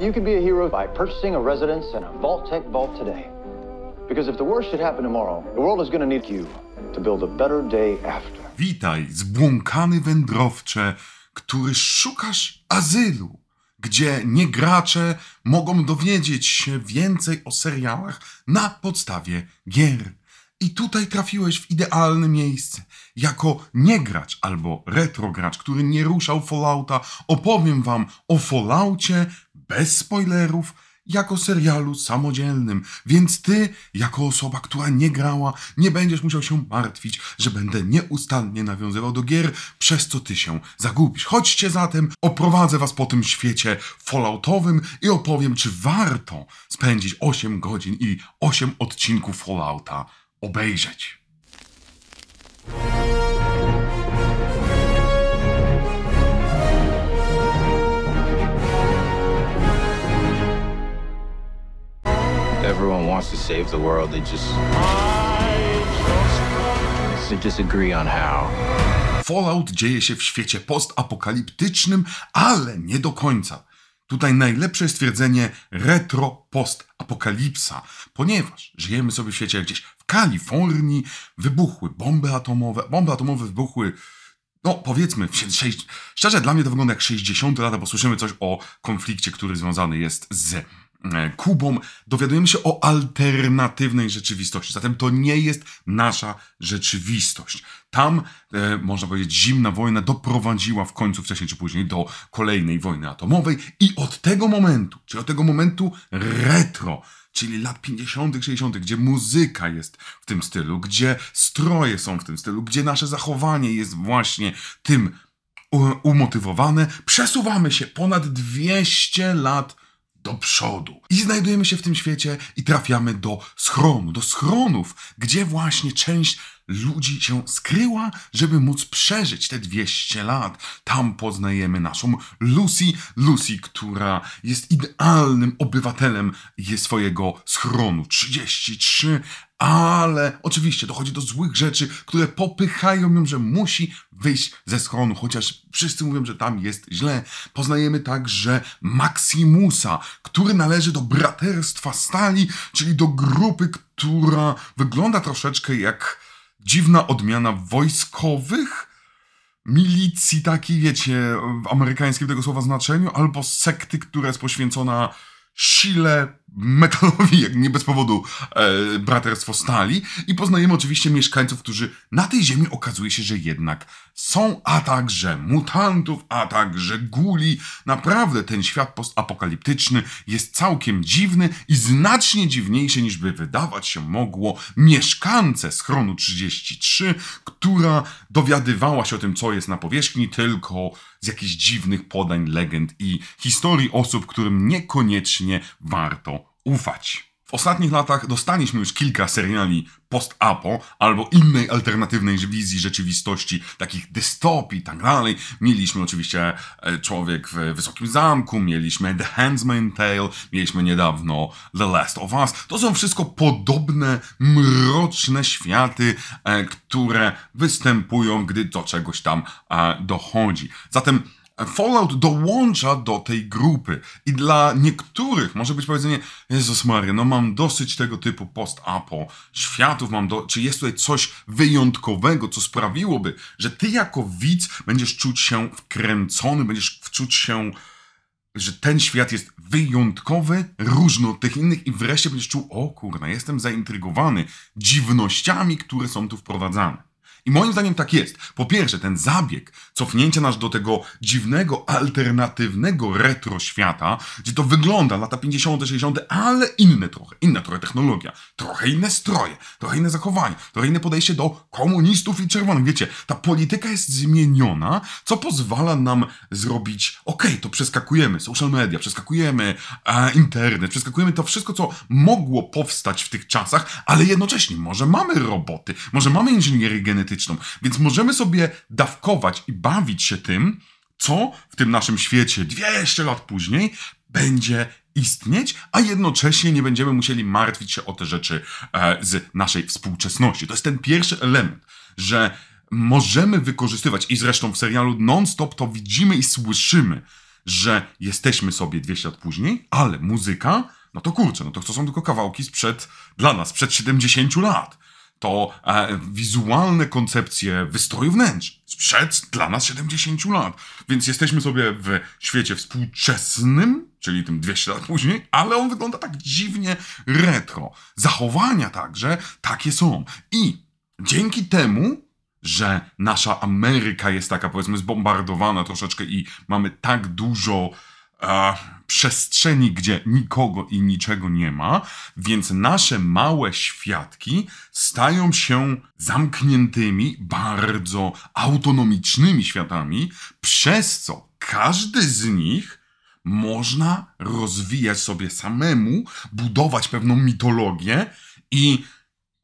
You can be a hero by purchasing a residence in a Vault Tech vault today. Because if the worst should happen tomorrow, the world is need you to build a better day after. Witaj, zbłąkany wędrowcze, który szukasz azylu, gdzie nie gracze mogą dowiedzieć się więcej o serialach na podstawie gier. I tutaj trafiłeś w idealne miejsce. Jako niegracz albo retrogracz, który nie ruszał Fallouta, opowiem wam o Falloutie, bez spoilerów, jako serialu samodzielnym. Więc ty, jako osoba, która nie grała, nie będziesz musiał się martwić, że będę nieustannie nawiązywał do gier, przez co ty się zagubisz. Chodźcie zatem, oprowadzę was po tym świecie Falloutowym i opowiem, czy warto spędzić 8 godzin i 8 odcinków Fallouta obejrzeć. everyone wants to save the world. They just. They disagree on how. Fallout dzieje się w świecie postapokaliptycznym, ale nie do końca. Tutaj najlepsze stwierdzenie retro post apokalipsa, ponieważ żyjemy sobie w świecie gdzieś w Kalifornii, wybuchły bomby atomowe, bomby atomowe wybuchły no powiedzmy, szczerze dla mnie to wygląda jak 60 lata, bo słyszymy coś o konflikcie, który związany jest z E, Kubą, dowiadujemy się o alternatywnej rzeczywistości. Zatem to nie jest nasza rzeczywistość. Tam, e, można powiedzieć, zimna wojna doprowadziła w końcu, wcześniej czy później, do kolejnej wojny atomowej i od tego momentu, czyli od tego momentu retro, czyli lat 50., 60., gdzie muzyka jest w tym stylu, gdzie stroje są w tym stylu, gdzie nasze zachowanie jest właśnie tym umotywowane, przesuwamy się ponad 200 lat do przodu. I znajdujemy się w tym świecie i trafiamy do schronu, do schronów, gdzie właśnie część ludzi się skryła, żeby móc przeżyć te 200 lat. Tam poznajemy naszą Lucy, Lucy, która jest idealnym obywatelem swojego schronu 33, ale oczywiście dochodzi do złych rzeczy, które popychają ją, że musi wyjść ze schronu, chociaż wszyscy mówią, że tam jest źle. Poznajemy także Maximusa, który należy do braterstwa stali, czyli do grupy, która wygląda troszeczkę jak dziwna odmiana wojskowych, milicji takiej, wiecie, w amerykańskim tego słowa znaczeniu, albo sekty, która jest poświęcona sile metalowi, jak nie bez powodu, e, braterstwo stali. I poznajemy oczywiście mieszkańców, którzy na tej ziemi okazuje się, że jednak są, a także mutantów, a także guli. Naprawdę ten świat postapokaliptyczny jest całkiem dziwny i znacznie dziwniejszy niż by wydawać się mogło mieszkance schronu 33, która dowiadywała się o tym, co jest na powierzchni, tylko z jakichś dziwnych podań, legend i historii osób, którym niekoniecznie warto ufać. W ostatnich latach dostaliśmy już kilka seriali post-apo albo innej alternatywnej wizji rzeczywistości, takich dystopii i tak dalej. Mieliśmy oczywiście e, Człowiek w Wysokim Zamku, mieliśmy The Handmaid's Tale, mieliśmy niedawno The Last of Us. To są wszystko podobne, mroczne światy, e, które występują, gdy do czegoś tam e, dochodzi. Zatem Fallout dołącza do tej grupy i dla niektórych może być powiedzenie Jezus Mary, no mam dosyć tego typu post-apo światów, mam do... czy jest tutaj coś wyjątkowego, co sprawiłoby, że ty jako widz będziesz czuć się wkręcony, będziesz czuć się że ten świat jest wyjątkowy, różny od tych innych i wreszcie będziesz czuł, o kurna, jestem zaintrygowany dziwnościami, które są tu wprowadzane. I moim zdaniem tak jest. Po pierwsze, ten zabieg cofnięcia nas do tego dziwnego, alternatywnego retro świata, gdzie to wygląda lata 50., 60., ale inne trochę, inna trochę technologia, trochę inne stroje, trochę inne zachowanie, trochę inne podejście do komunistów i czerwonych. Wiecie, ta polityka jest zmieniona, co pozwala nam zrobić, okej, okay, to przeskakujemy, social media, przeskakujemy e, internet, przeskakujemy to wszystko, co mogło powstać w tych czasach, ale jednocześnie może mamy roboty, może mamy inżynierii genetyczną, więc możemy sobie dawkować i bawić się tym, co w tym naszym świecie 200 lat później będzie istnieć, a jednocześnie nie będziemy musieli martwić się o te rzeczy e, z naszej współczesności. To jest ten pierwszy element, że możemy wykorzystywać i zresztą w serialu non-stop to widzimy i słyszymy, że jesteśmy sobie 200 lat później, ale muzyka, no to kurczę, no to są tylko kawałki sprzed, dla nas, sprzed 70 lat to e, wizualne koncepcje wystroju wnętrz sprzed dla nas 70 lat. Więc jesteśmy sobie w świecie współczesnym, czyli tym 200 lat później, ale on wygląda tak dziwnie retro. Zachowania także takie są. I dzięki temu że nasza Ameryka jest taka, powiedzmy, zbombardowana troszeczkę i mamy tak dużo przestrzeni, gdzie nikogo i niczego nie ma, więc nasze małe światki stają się zamkniętymi, bardzo autonomicznymi światami, przez co każdy z nich można rozwijać sobie samemu, budować pewną mitologię i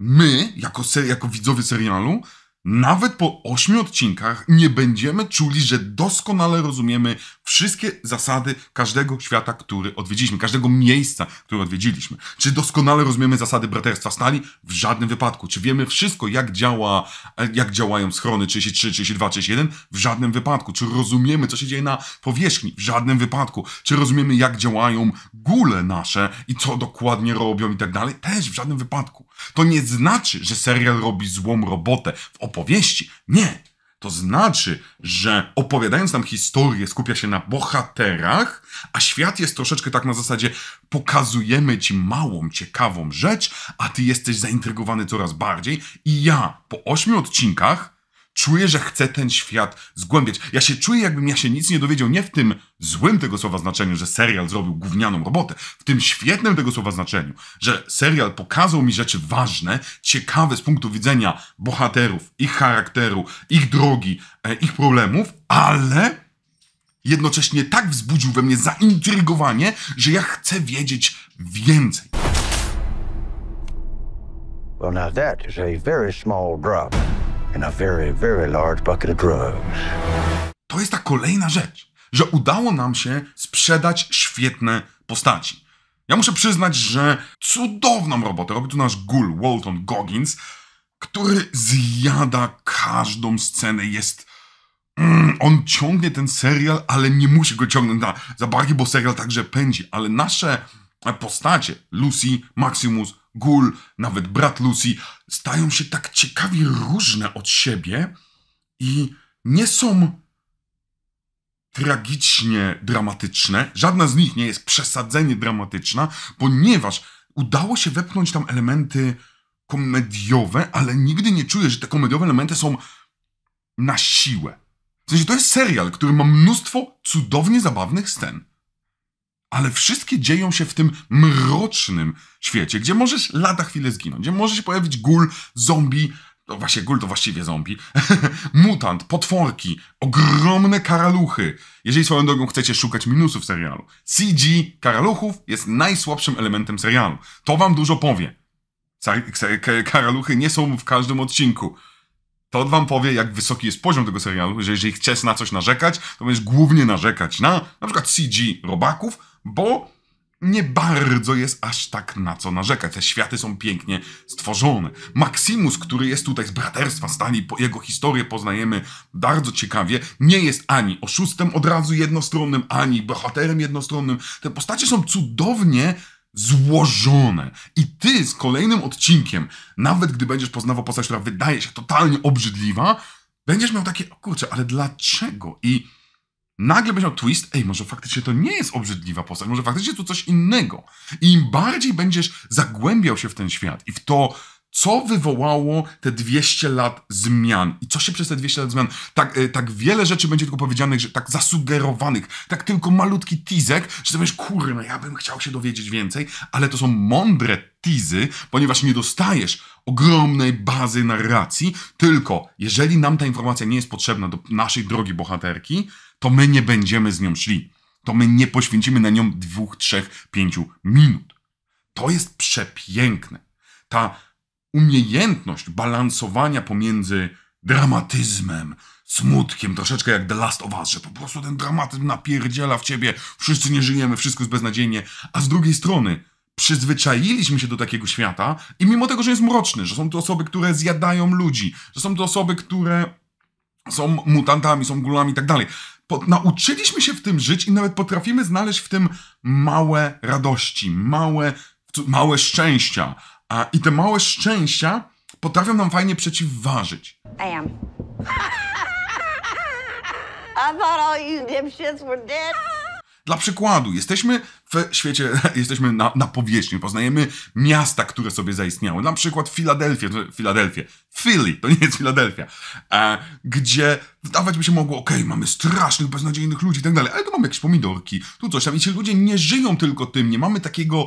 my, jako, ser- jako widzowie serialu, nawet po ośmiu odcinkach nie będziemy czuli, że doskonale rozumiemy wszystkie zasady każdego świata, który odwiedziliśmy, każdego miejsca, które odwiedziliśmy. Czy doskonale rozumiemy zasady braterstwa stali? W żadnym wypadku. Czy wiemy wszystko, jak, działa, jak działają schrony 33, 32, 31? W żadnym wypadku. Czy rozumiemy, co się dzieje na powierzchni? W żadnym wypadku. Czy rozumiemy, jak działają góle nasze i co dokładnie robią i tak dalej? Też w żadnym wypadku. To nie znaczy, że serial robi złą robotę. W opowieści. Nie. To znaczy, że opowiadając nam historię, skupia się na bohaterach, a świat jest troszeczkę tak na zasadzie: pokazujemy ci małą, ciekawą rzecz, a ty jesteś zaintrygowany coraz bardziej. I ja po ośmiu odcinkach czuję, że chcę ten świat zgłębiać. Ja się czuję, jakbym ja się nic nie dowiedział, nie w tym złym tego słowa znaczeniu, że serial zrobił gównianą robotę, w tym świetnym tego słowa znaczeniu, że serial pokazał mi rzeczy ważne, ciekawe z punktu widzenia bohaterów, ich charakteru, ich drogi, e, ich problemów, ale jednocześnie tak wzbudził we mnie zaintrygowanie, że ja chcę wiedzieć więcej. Well, now that is a very small drop and a very, very large bucket of drugs. To jest ta kolejna rzecz, że udało nam się sprzedać świetne postaci. Ja muszę przyznać, że cudowną robotę robi tu nasz gul Walton Goggins, który zjada każdą scenę, jest... Mm, on ciągnie ten serial, ale nie musi go ciągnąć na, za barki, bo serial także pędzi. Ale nasze postacie, Lucy, Maximus, Gul, nawet brat Lucy, stają się tak ciekawie różne od siebie i nie są tragicznie dramatyczne. Żadna z nich nie jest przesadzenie dramatyczna, ponieważ udało się wepchnąć tam elementy komediowe, ale nigdy nie czuję, że te komediowe elementy są na siłę. W sensie to jest serial, który ma mnóstwo cudownie zabawnych scen ale wszystkie dzieją się w tym mrocznym świecie, gdzie możesz lada chwilę zginąć, gdzie może się pojawić gul, zombie, no właśnie gul to właściwie zombie, mutant, potworki, ogromne karaluchy. Jeżeli swoją drogą chcecie szukać minusów serialu, CG karaluchów jest najsłabszym elementem serialu. To wam dużo powie. Karaluchy nie są w każdym odcinku to on wam powie, jak wysoki jest poziom tego serialu, że jeżeli chcesz na coś narzekać, to będziesz głównie narzekać na na przykład CG robaków, bo nie bardzo jest aż tak na co narzekać. Te światy są pięknie stworzone. Maximus, który jest tutaj z braterstwa stanie, jego historię poznajemy bardzo ciekawie, nie jest ani oszustem od razu jednostronnym, ani bohaterem jednostronnym. Te postacie są cudownie złożone. I ty z kolejnym odcinkiem, nawet gdy będziesz poznawał postać, która wydaje się totalnie obrzydliwa, będziesz miał takie, o kurczę, ale dlaczego? I nagle będziesz miał twist, ej, może faktycznie to nie jest obrzydliwa postać, może faktycznie to coś innego. I im bardziej będziesz zagłębiał się w ten świat i w to, co wywołało te 200 lat zmian i co się przez te 200 lat zmian, tak, e, tak wiele rzeczy będzie tylko powiedzianych, że tak zasugerowanych, tak tylko malutki tizek, że to wiesz, kurna, ja bym chciał się dowiedzieć więcej, ale to są mądre tizy, ponieważ nie dostajesz ogromnej bazy narracji, tylko jeżeli nam ta informacja nie jest potrzebna do naszej drogi bohaterki, to my nie będziemy z nią szli. To my nie poświęcimy na nią dwóch, trzech, pięciu minut. To jest przepiękne. Ta umiejętność balansowania pomiędzy dramatyzmem, smutkiem, troszeczkę jak The Last of Us, że po prostu ten dramatyzm napierdziela w ciebie, wszyscy nie żyjemy, wszystko jest beznadziejnie, a z drugiej strony przyzwyczailiśmy się do takiego świata i mimo tego, że jest mroczny, że są to osoby, które zjadają ludzi, że są to osoby, które są mutantami, są gulami i tak dalej. nauczyliśmy się w tym żyć i nawet potrafimy znaleźć w tym małe radości, małe, małe szczęścia, i te małe szczęścia potrafią nam fajnie przeciwważyć. I am. I thought all you dipshits were dead. Dla przykładu, jesteśmy w świecie, jesteśmy na, na powierzchni, poznajemy miasta, które sobie zaistniały. Na przykład Filadelfię, Filadelfię, Philly, to nie jest Filadelfia, e, gdzie wydawać by się mogło, okej, okay, mamy strasznych, beznadziejnych ludzi i tak dalej, ale tu mamy jakieś pomidorki, tu coś tam i ci ludzie nie żyją tylko tym, nie mamy takiego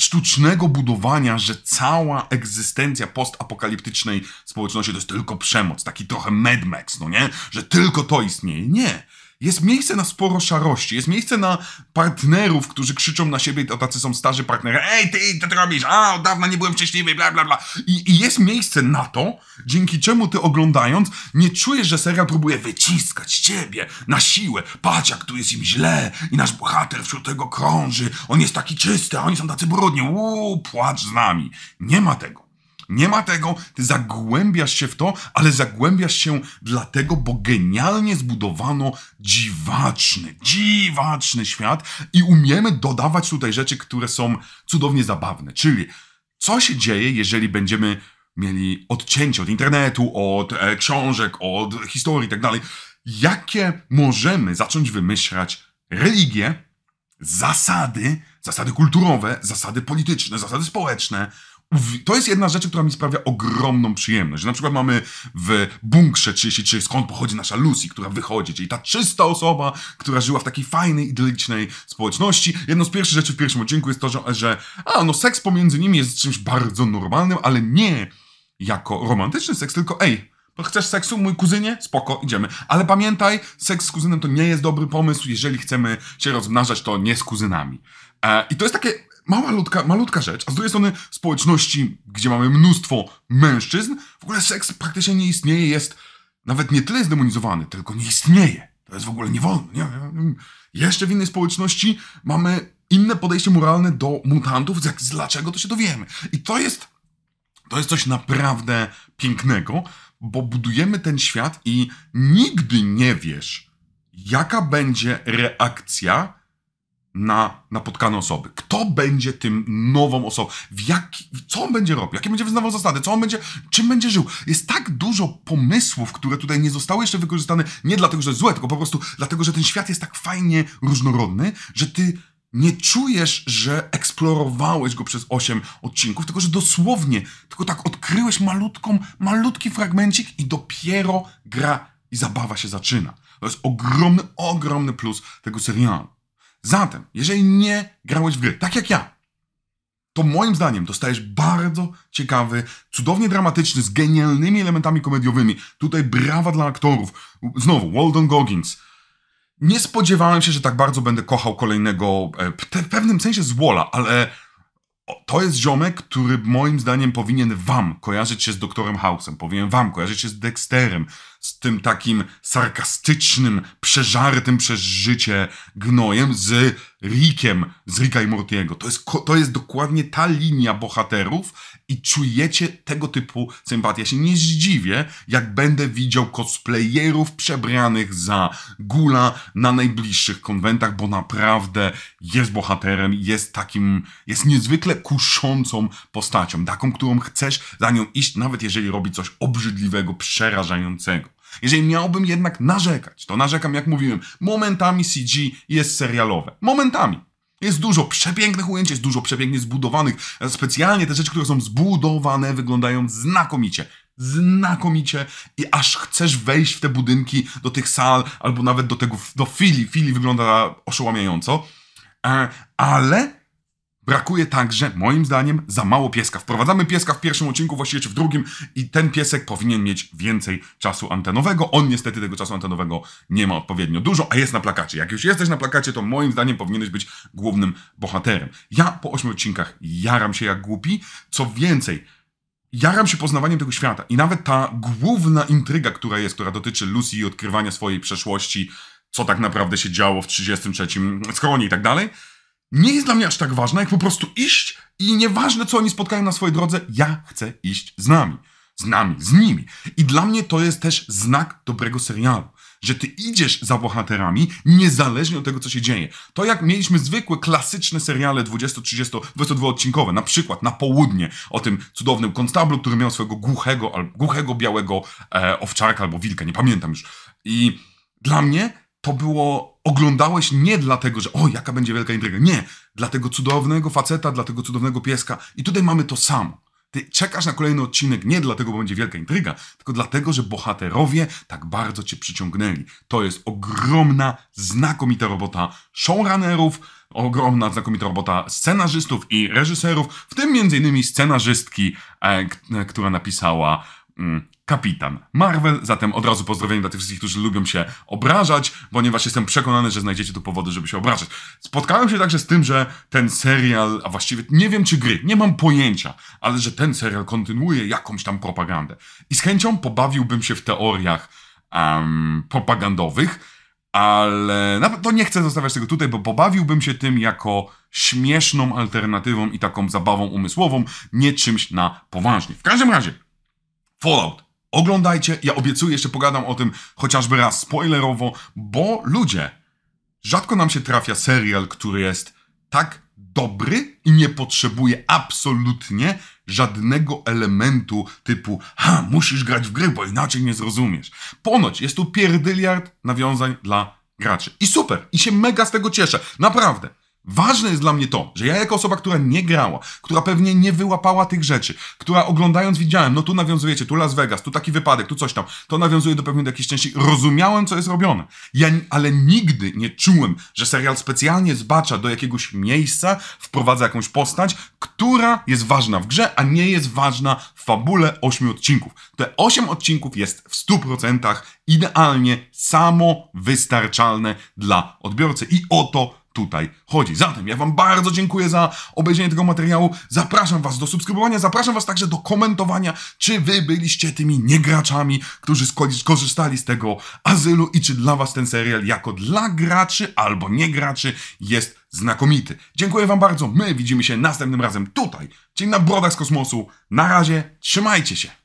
sztucznego budowania, że cała egzystencja postapokaliptycznej społeczności to jest tylko przemoc, taki trochę Mad Max, no nie? Że tylko to istnieje. Nie jest miejsce na sporo szarości, jest miejsce na partnerów, którzy krzyczą na siebie, to tacy są starzy partnerzy, ej ty, co ty robisz, a od dawna nie byłem szczęśliwy, bla bla bla. I, I, jest miejsce na to, dzięki czemu ty oglądając nie czujesz, że serial próbuje wyciskać ciebie na siłę, patrz jak tu jest im źle i nasz bohater wśród tego krąży, on jest taki czysty, a oni są tacy brudni, uuu, płacz z nami. Nie ma tego. Nie ma tego, ty zagłębiasz się w to, ale zagłębiasz się dlatego, bo genialnie zbudowano dziwaczny, dziwaczny świat i umiemy dodawać tutaj rzeczy, które są cudownie zabawne. Czyli co się dzieje, jeżeli będziemy mieli odcięcie od internetu, od e, książek, od historii i tak dalej. Jakie możemy zacząć wymyślać religie, zasady, zasady kulturowe, zasady polityczne, zasady społeczne, to jest jedna rzecz, która mi sprawia ogromną przyjemność. Na przykład mamy w bunkrze 33, skąd pochodzi nasza Lucy, która wychodzi, czyli ta czysta osoba, która żyła w takiej fajnej, idyllicznej społeczności. Jedną z pierwszych rzeczy w pierwszym odcinku jest to, że, że a, no seks pomiędzy nimi jest czymś bardzo normalnym, ale nie jako romantyczny seks, tylko ej, no, Chcesz seksu, mój kuzynie? Spoko, idziemy. Ale pamiętaj, seks z kuzynem to nie jest dobry pomysł. Jeżeli chcemy się rozmnażać, to nie z kuzynami. E, I to jest takie mała ludka, malutka rzecz, a z drugiej strony społeczności, gdzie mamy mnóstwo mężczyzn, w ogóle seks praktycznie nie istnieje, jest nawet nie tyle zdemonizowany, tylko nie istnieje. To jest w ogóle nie Nie, nie. Jeszcze w innej społeczności mamy inne podejście moralne do mutantów, jak, dlaczego to się dowiemy. I to jest, to jest coś naprawdę pięknego, bo budujemy ten świat i nigdy nie wiesz, jaka będzie reakcja na napotkane osoby. Kto będzie tym nową osobą? W jaki, co on będzie robił? Jakie będzie wyznawał zasady? Co on będzie, czym będzie żył? Jest tak dużo pomysłów, które tutaj nie zostały jeszcze wykorzystane, nie dlatego, że złe, tylko po prostu dlatego, że ten świat jest tak fajnie różnorodny, że ty nie czujesz, że eksplorowałeś go przez 8 odcinków, tylko że dosłownie, tylko tak odkryłeś malutką, malutki fragmencik i dopiero gra i zabawa się zaczyna. To jest ogromny, ogromny plus tego serialu. Zatem, jeżeli nie grałeś w gry, tak jak ja, to moim zdaniem dostajesz bardzo ciekawy, cudownie dramatyczny, z genialnymi elementami komediowymi. Tutaj brawa dla aktorów. Znowu, Walden Goggins. Nie spodziewałem się, że tak bardzo będę kochał kolejnego, e, w pewnym sensie z Walla, ale to jest ziomek, który moim zdaniem powinien wam kojarzyć się z Doktorem House'em, powinien wam kojarzyć się z Dexterem, z tym takim sarkastycznym, przeżartym przez życie gnojem, z Rickiem, z Ricka i Mortiego. To jest, to jest dokładnie ta linia bohaterów i czujecie tego typu sympatię. Ja się nie zdziwię, jak będę widział cosplayerów przebranych za gula na najbliższych konwentach, bo naprawdę jest bohaterem, jest takim, jest niezwykle kuszącą postacią, taką, którą chcesz za nią iść, nawet jeżeli robi coś obrzydliwego, przerażającego. Jeżeli miałbym jednak narzekać, to narzekam, jak mówiłem, momentami CG jest serialowe. Momentami. Jest dużo przepięknych ujęć, jest dużo przepięknie zbudowanych. Specjalnie te rzeczy, które są zbudowane, wyglądają znakomicie. Znakomicie i aż chcesz wejść w te budynki, do tych sal, albo nawet do tego, do filii. Filii wygląda oszołamiająco. E, ale brakuje także, moim zdaniem, za mało pieska. Wprowadzamy pieska w pierwszym odcinku, właściwie czy w drugim, i ten piesek powinien mieć więcej czasu antenowego. On niestety tego czasu antenowego nie ma odpowiednio dużo, a jest na plakacie. Jak już jesteś na plakacie, to moim zdaniem powinieneś być głównym bohaterem. Ja po ośmiu odcinkach jaram się jak głupi. Co więcej, jaram się poznawaniem tego świata. I nawet ta główna intryga, która jest, która dotyczy Lucy i odkrywania swojej przeszłości, co tak naprawdę się działo w 33 skronie i tak dalej – nie jest dla mnie aż tak ważna, jak po prostu iść i nieważne, co oni spotkają na swojej drodze, ja chcę iść z nami. Z nami, z nimi. I dla mnie to jest też znak dobrego serialu że ty idziesz za bohaterami, niezależnie od tego, co się dzieje. To jak mieliśmy zwykłe, klasyczne seriale 20-30-22-odcinkowe, na przykład na południe o tym cudownym konstablu, który miał swojego głuchego, albo głuchego białego e, owczarka albo wilka, nie pamiętam już. I dla mnie to było, oglądałeś nie dlatego, że o, jaka będzie wielka intryga. Nie, dla tego cudownego faceta, dla tego cudownego pieska. I tutaj mamy to samo. Ty czekasz na kolejny odcinek nie dlatego, bo będzie wielka intryga, tylko dlatego, że bohaterowie tak bardzo cię przyciągnęli. To jest ogromna, znakomita robota showrunnerów, ogromna, znakomita robota scenarzystów i reżyserów, w tym m.in. scenarzystki, e, e, która napisała mm, Kapitan Marvel. Zatem od razu pozdrowienie dla tych wszystkich, którzy lubią się obrażać, ponieważ jestem przekonany, że znajdziecie tu powody, żeby się obrażać. Spotkałem się także z tym, że ten serial, a właściwie nie wiem czy gry, nie mam pojęcia, ale że ten serial kontynuuje jakąś tam propagandę. I z chęcią pobawiłbym się w teoriach um, propagandowych, ale nawet to nie chcę zostawiać tego tutaj, bo pobawiłbym się tym jako śmieszną alternatywą i taką zabawą umysłową, nie czymś na poważnie. W każdym razie, Fallout Oglądajcie, ja obiecuję, jeszcze pogadam o tym chociażby raz spoilerowo, bo ludzie, rzadko nam się trafia serial, który jest tak dobry i nie potrzebuje absolutnie żadnego elementu typu ha, musisz grać w gry, bo inaczej nie zrozumiesz. Ponoć jest tu pierdyliard nawiązań dla graczy. I super, i się mega z tego cieszę, naprawdę. Ważne jest dla mnie to, że ja jako osoba, która nie grała, która pewnie nie wyłapała tych rzeczy, która oglądając widziałem, no tu nawiązujecie, tu Las Vegas, tu taki wypadek, tu coś tam, to nawiązuje do pewnie do jakiejś części, rozumiałem, co jest robione. Ja, ale nigdy nie czułem, że serial specjalnie zbacza do jakiegoś miejsca, wprowadza jakąś postać, która jest ważna w grze, a nie jest ważna w fabule ośmiu odcinków. Te osiem odcinków jest w stu procentach idealnie samowystarczalne dla odbiorcy i o to tutaj chodzi. Zatem ja Wam bardzo dziękuję za obejrzenie tego materiału. Zapraszam Was do subskrybowania, zapraszam Was także do komentowania, czy Wy byliście tymi niegraczami, którzy skorzystali z tego azylu i czy dla Was ten serial jako dla graczy albo niegraczy jest znakomity. Dziękuję Wam bardzo. My widzimy się następnym razem tutaj, czyli na Brodach z Kosmosu. Na razie, trzymajcie się.